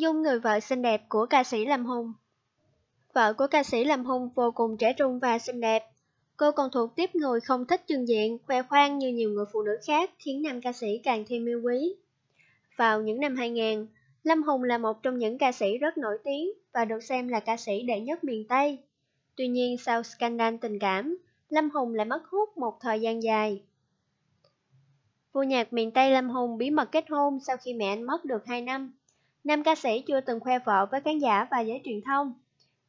Dung người vợ xinh đẹp của ca sĩ Lâm Hùng Vợ của ca sĩ Lâm Hùng vô cùng trẻ trung và xinh đẹp. Cô còn thuộc tiếp người không thích trưng diện, khoe khoang như nhiều người phụ nữ khác khiến nam ca sĩ càng thêm yêu quý. Vào những năm 2000, Lâm Hùng là một trong những ca sĩ rất nổi tiếng và được xem là ca sĩ đệ nhất miền Tây. Tuy nhiên sau scandal tình cảm, Lâm Hùng lại mất hút một thời gian dài. Vua nhạc miền Tây Lâm Hùng bí mật kết hôn sau khi mẹ anh mất được 2 năm. Nam ca sĩ chưa từng khoe vợ với khán giả và giới truyền thông.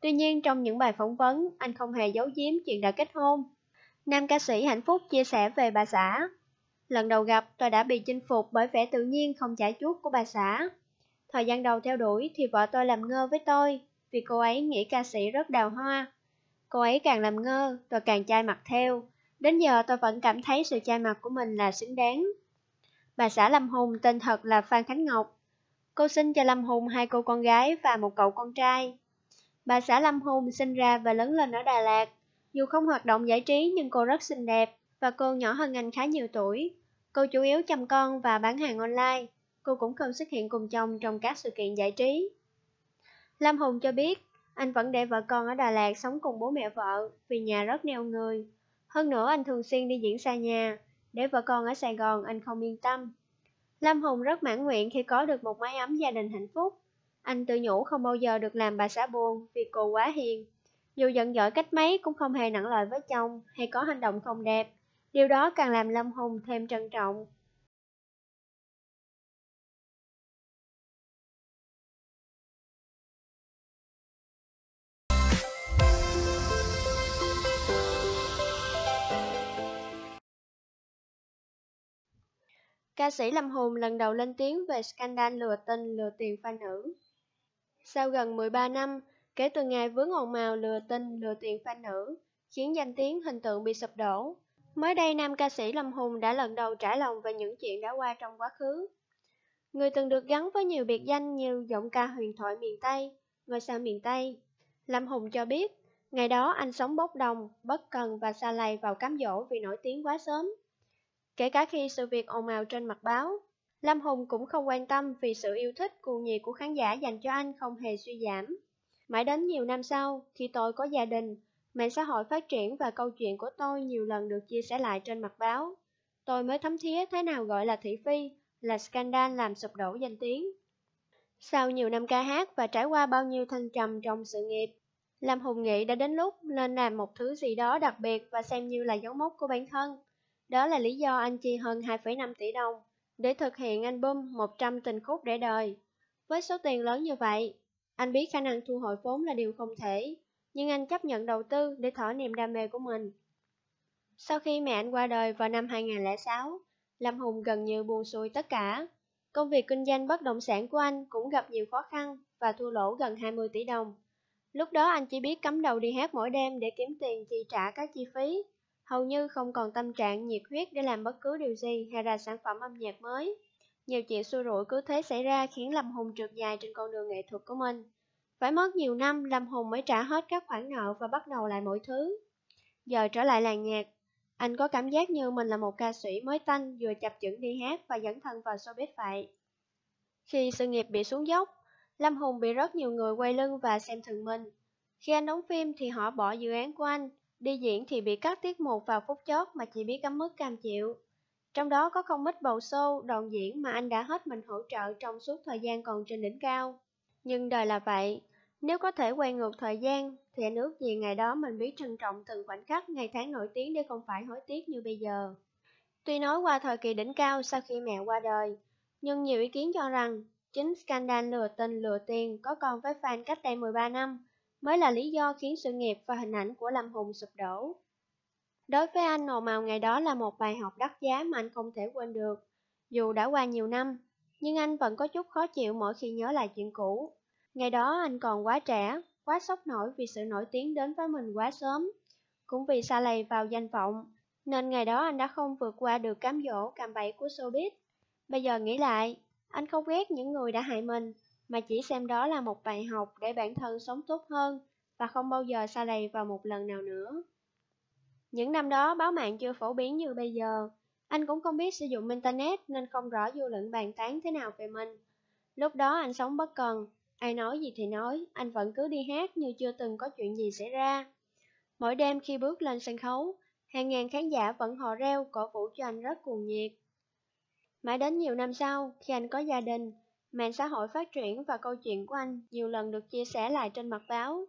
Tuy nhiên trong những bài phỏng vấn, anh không hề giấu giếm chuyện đã kết hôn. Nam ca sĩ hạnh phúc chia sẻ về bà xã. Lần đầu gặp tôi đã bị chinh phục bởi vẻ tự nhiên không trả chuốt của bà xã. Thời gian đầu theo đuổi thì vợ tôi làm ngơ với tôi vì cô ấy nghĩ ca sĩ rất đào hoa. Cô ấy càng làm ngơ, tôi càng chai mặt theo. Đến giờ tôi vẫn cảm thấy sự chai mặt của mình là xứng đáng. Bà xã Lâm Hùng tên thật là Phan Khánh Ngọc, Cô sinh cho Lâm Hùng hai cô con gái và một cậu con trai. Bà xã Lâm Hùng sinh ra và lớn lên ở Đà Lạt. Dù không hoạt động giải trí nhưng cô rất xinh đẹp và cô nhỏ hơn anh khá nhiều tuổi. Cô chủ yếu chăm con và bán hàng online. Cô cũng không xuất hiện cùng chồng trong các sự kiện giải trí. Lâm Hùng cho biết, anh vẫn để vợ con ở Đà Lạt sống cùng bố mẹ vợ vì nhà rất neo người. Hơn nữa anh thường xuyên đi diễn xa nhà, để vợ con ở Sài Gòn anh không yên tâm. Lâm Hùng rất mãn nguyện khi có được một mái ấm gia đình hạnh phúc. Anh tự nhủ không bao giờ được làm bà xã buồn vì cô quá hiền. Dù giận dỗi cách mấy cũng không hề nặng lời với chồng hay có hành động không đẹp. Điều đó càng làm Lâm Hùng thêm trân trọng. Ca sĩ Lâm Hùng lần đầu lên tiếng về scandal lừa tình lừa tiền fan nữ. Sau gần 13 năm, kể từ ngày vướng ngọn màu lừa tin lừa tiền fan nữ, khiến danh tiếng hình tượng bị sụp đổ. Mới đây, nam ca sĩ Lâm Hùng đã lần đầu trải lòng về những chuyện đã qua trong quá khứ. Người từng được gắn với nhiều biệt danh như giọng ca huyền thoại miền Tây, ngôi sao miền Tây. Lâm Hùng cho biết, ngày đó anh sống bốc đồng, bất cần và xa lầy vào cám dỗ vì nổi tiếng quá sớm kể cả khi sự việc ồn ào trên mặt báo. Lâm Hùng cũng không quan tâm vì sự yêu thích cuồng nhiệt của khán giả dành cho anh không hề suy giảm. Mãi đến nhiều năm sau, khi tôi có gia đình, mạng xã hội phát triển và câu chuyện của tôi nhiều lần được chia sẻ lại trên mặt báo. Tôi mới thấm thía thế nào gọi là thị phi, là scandal làm sụp đổ danh tiếng. Sau nhiều năm ca hát và trải qua bao nhiêu thăng trầm trong sự nghiệp, Lâm Hùng nghĩ đã đến lúc nên làm một thứ gì đó đặc biệt và xem như là dấu mốc của bản thân. Đó là lý do anh chi hơn 2,5 tỷ đồng để thực hiện album 100 tình khúc để đời. Với số tiền lớn như vậy, anh biết khả năng thu hồi vốn là điều không thể, nhưng anh chấp nhận đầu tư để thỏa niềm đam mê của mình. Sau khi mẹ anh qua đời vào năm 2006, Lâm Hùng gần như buồn xuôi tất cả. Công việc kinh doanh bất động sản của anh cũng gặp nhiều khó khăn và thua lỗ gần 20 tỷ đồng. Lúc đó anh chỉ biết cắm đầu đi hát mỗi đêm để kiếm tiền chi trả các chi phí hầu như không còn tâm trạng nhiệt huyết để làm bất cứ điều gì hay ra sản phẩm âm nhạc mới. Nhiều chuyện xui rủi cứ thế xảy ra khiến Lâm Hùng trượt dài trên con đường nghệ thuật của mình. Phải mất nhiều năm, Lâm Hùng mới trả hết các khoản nợ và bắt đầu lại mọi thứ. Giờ trở lại làng nhạc, anh có cảm giác như mình là một ca sĩ mới tanh vừa chập chững đi hát và dẫn thân vào showbiz vậy. Khi sự nghiệp bị xuống dốc, Lâm Hùng bị rất nhiều người quay lưng và xem thường mình. Khi anh đóng phim thì họ bỏ dự án của anh, Đi diễn thì bị cắt tiết mục vào phút chót mà chỉ biết cắm mức cam chịu. Trong đó có không ít bầu xô, đoàn diễn mà anh đã hết mình hỗ trợ trong suốt thời gian còn trên đỉnh cao. Nhưng đời là vậy, nếu có thể quay ngược thời gian, thì anh ước gì ngày đó mình biết trân trọng từng khoảnh khắc ngày tháng nổi tiếng để không phải hối tiếc như bây giờ. Tuy nói qua thời kỳ đỉnh cao sau khi mẹ qua đời, nhưng nhiều ý kiến cho rằng chính scandal lừa tình lừa tiền có còn với fan cách đây 13 năm mới là lý do khiến sự nghiệp và hình ảnh của Lâm Hùng sụp đổ. Đối với anh màu màu ngày đó là một bài học đắt giá mà anh không thể quên được. Dù đã qua nhiều năm, nhưng anh vẫn có chút khó chịu mỗi khi nhớ lại chuyện cũ. Ngày đó anh còn quá trẻ, quá sốc nổi vì sự nổi tiếng đến với mình quá sớm, cũng vì xa lầy vào danh vọng, nên ngày đó anh đã không vượt qua được cám dỗ cạm bẫy của showbiz. Bây giờ nghĩ lại, anh không ghét những người đã hại mình, mà chỉ xem đó là một bài học để bản thân sống tốt hơn và không bao giờ xa lầy vào một lần nào nữa. Những năm đó báo mạng chưa phổ biến như bây giờ, anh cũng không biết sử dụng Internet nên không rõ dư luận bàn tán thế nào về mình. Lúc đó anh sống bất cần, ai nói gì thì nói, anh vẫn cứ đi hát như chưa từng có chuyện gì xảy ra. Mỗi đêm khi bước lên sân khấu, hàng ngàn khán giả vẫn hò reo cổ vũ cho anh rất cuồng nhiệt. Mãi đến nhiều năm sau, khi anh có gia đình, Mạng xã hội phát triển và câu chuyện của anh nhiều lần được chia sẻ lại trên mặt báo.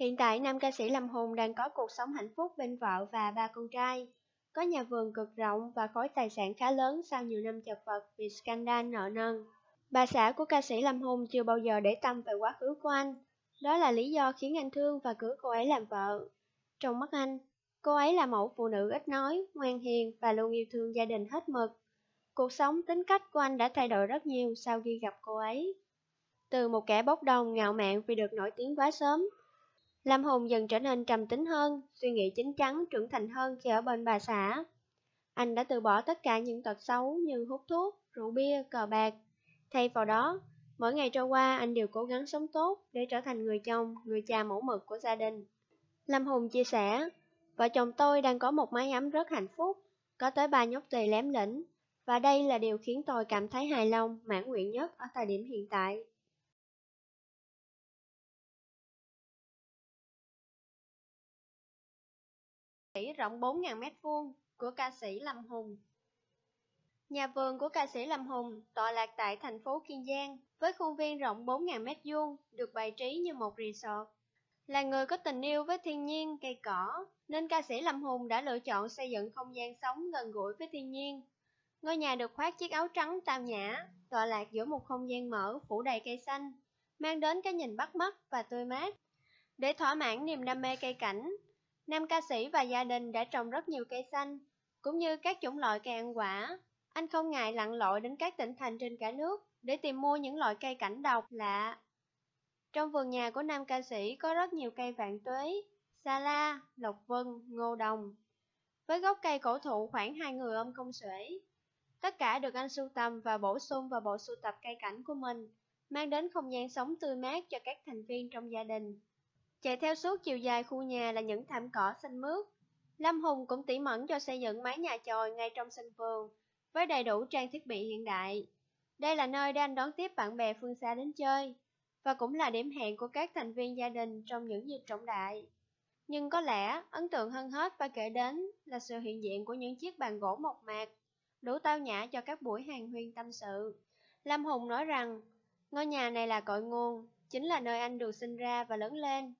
Hiện tại, nam ca sĩ Lâm Hùng đang có cuộc sống hạnh phúc bên vợ và ba con trai. Có nhà vườn cực rộng và khối tài sản khá lớn sau nhiều năm chật vật vì scandal nợ nần. Bà xã của ca sĩ Lâm Hùng chưa bao giờ để tâm về quá khứ của anh. Đó là lý do khiến anh thương và cưới cô ấy làm vợ. Trong mắt anh, cô ấy là mẫu phụ nữ ít nói, ngoan hiền và luôn yêu thương gia đình hết mực. Cuộc sống tính cách của anh đã thay đổi rất nhiều sau khi gặp cô ấy. Từ một kẻ bốc đồng ngạo mạn vì được nổi tiếng quá sớm, Lâm Hùng dần trở nên trầm tính hơn, suy nghĩ chín chắn, trưởng thành hơn khi ở bên bà xã. Anh đã từ bỏ tất cả những tật xấu như hút thuốc, rượu bia, cờ bạc. Thay vào đó, mỗi ngày trôi qua anh đều cố gắng sống tốt để trở thành người chồng, người cha mẫu mực của gia đình. Lâm Hùng chia sẻ, vợ chồng tôi đang có một mái ấm rất hạnh phúc, có tới ba nhóc tỳ lém lĩnh, và đây là điều khiến tôi cảm thấy hài lòng, mãn nguyện nhất ở thời điểm hiện tại. Tỷ rộng 4.000 m2 của ca sĩ Lâm Hùng Nhà vườn của ca sĩ Lâm Hùng tọa lạc tại thành phố Kiên Giang với khuôn viên rộng 4.000 m2 được bày trí như một resort. Là người có tình yêu với thiên nhiên, cây cỏ, nên ca sĩ Lâm Hùng đã lựa chọn xây dựng không gian sống gần gũi với thiên nhiên Ngôi nhà được khoác chiếc áo trắng tao nhã, tọa lạc giữa một không gian mở phủ đầy cây xanh, mang đến cái nhìn bắt mắt và tươi mát. Để thỏa mãn niềm đam mê cây cảnh, nam ca sĩ và gia đình đã trồng rất nhiều cây xanh, cũng như các chủng loại cây ăn quả. Anh không ngại lặn lội đến các tỉnh thành trên cả nước để tìm mua những loại cây cảnh độc lạ. Trong vườn nhà của nam ca sĩ có rất nhiều cây vạn tuế, sa la, lộc vân, ngô đồng. Với gốc cây cổ thụ khoảng hai người ôm không xuể, Tất cả được anh sưu tầm và bổ sung vào bộ sưu tập cây cảnh của mình, mang đến không gian sống tươi mát cho các thành viên trong gia đình. Chạy theo suốt chiều dài khu nhà là những thảm cỏ xanh mướt. Lâm Hùng cũng tỉ mẩn cho xây dựng mái nhà chòi ngay trong sân vườn, với đầy đủ trang thiết bị hiện đại. Đây là nơi để anh đón tiếp bạn bè phương xa đến chơi, và cũng là điểm hẹn của các thành viên gia đình trong những dịp trọng đại. Nhưng có lẽ ấn tượng hơn hết phải kể đến là sự hiện diện của những chiếc bàn gỗ mộc mạc đủ tao nhã cho các buổi hàng huyên tâm sự. Lâm Hùng nói rằng, ngôi nhà này là cội nguồn, chính là nơi anh được sinh ra và lớn lên.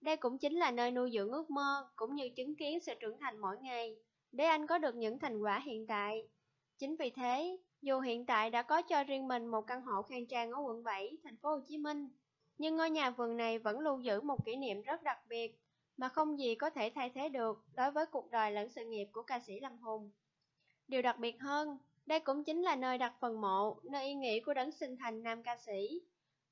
Đây cũng chính là nơi nuôi dưỡng ước mơ, cũng như chứng kiến sự trưởng thành mỗi ngày, để anh có được những thành quả hiện tại. Chính vì thế, dù hiện tại đã có cho riêng mình một căn hộ khang trang ở quận 7, thành phố Hồ Chí Minh, nhưng ngôi nhà vườn này vẫn lưu giữ một kỷ niệm rất đặc biệt mà không gì có thể thay thế được đối với cuộc đời lẫn sự nghiệp của ca sĩ Lâm Hùng. Điều đặc biệt hơn, đây cũng chính là nơi đặt phần mộ, nơi yên nghỉ của đấng sinh thành nam ca sĩ.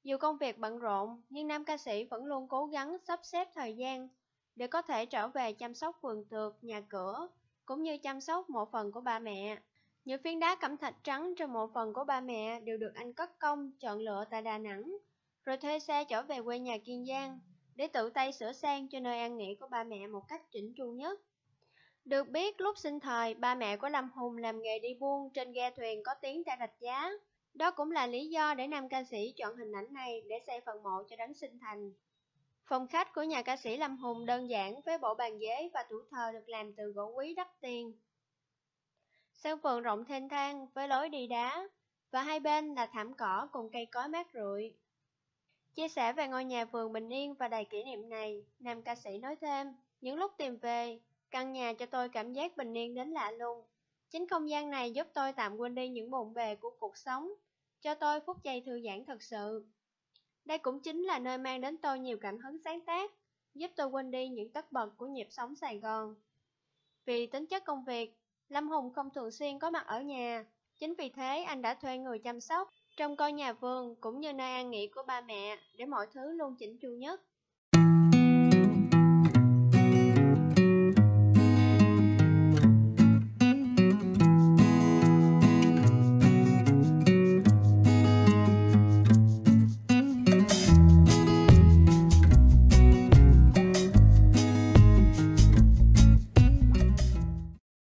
Dù công việc bận rộn, nhưng nam ca sĩ vẫn luôn cố gắng sắp xếp thời gian để có thể trở về chăm sóc vườn tược, nhà cửa, cũng như chăm sóc mộ phần của ba mẹ. Những phiến đá cẩm thạch trắng trong mộ phần của ba mẹ đều được anh cất công chọn lựa tại Đà Nẵng, rồi thuê xe trở về quê nhà Kiên Giang để tự tay sửa sang cho nơi an nghỉ của ba mẹ một cách chỉnh chu nhất. Được biết, lúc sinh thời, ba mẹ của Lâm Hùng làm nghề đi buôn trên ghe thuyền có tiếng đã rạch giá. Đó cũng là lý do để nam ca sĩ chọn hình ảnh này để xây phần mộ cho đấng sinh thành. Phòng khách của nhà ca sĩ Lâm Hùng đơn giản với bộ bàn ghế và tủ thờ được làm từ gỗ quý đắt tiền. Sân vườn rộng thênh thang với lối đi đá và hai bên là thảm cỏ cùng cây cối mát rượi. Chia sẻ về ngôi nhà vườn bình yên và đầy kỷ niệm này, nam ca sĩ nói thêm, những lúc tìm về, Căn nhà cho tôi cảm giác bình yên đến lạ lùng. Chính không gian này giúp tôi tạm quên đi những bộn bề của cuộc sống, cho tôi phút giây thư giãn thật sự. Đây cũng chính là nơi mang đến tôi nhiều cảm hứng sáng tác, giúp tôi quên đi những tất bật của nhịp sống Sài Gòn. Vì tính chất công việc, Lâm Hùng không thường xuyên có mặt ở nhà, chính vì thế anh đã thuê người chăm sóc, trông coi nhà vườn cũng như nơi an nghỉ của ba mẹ để mọi thứ luôn chỉnh chu nhất.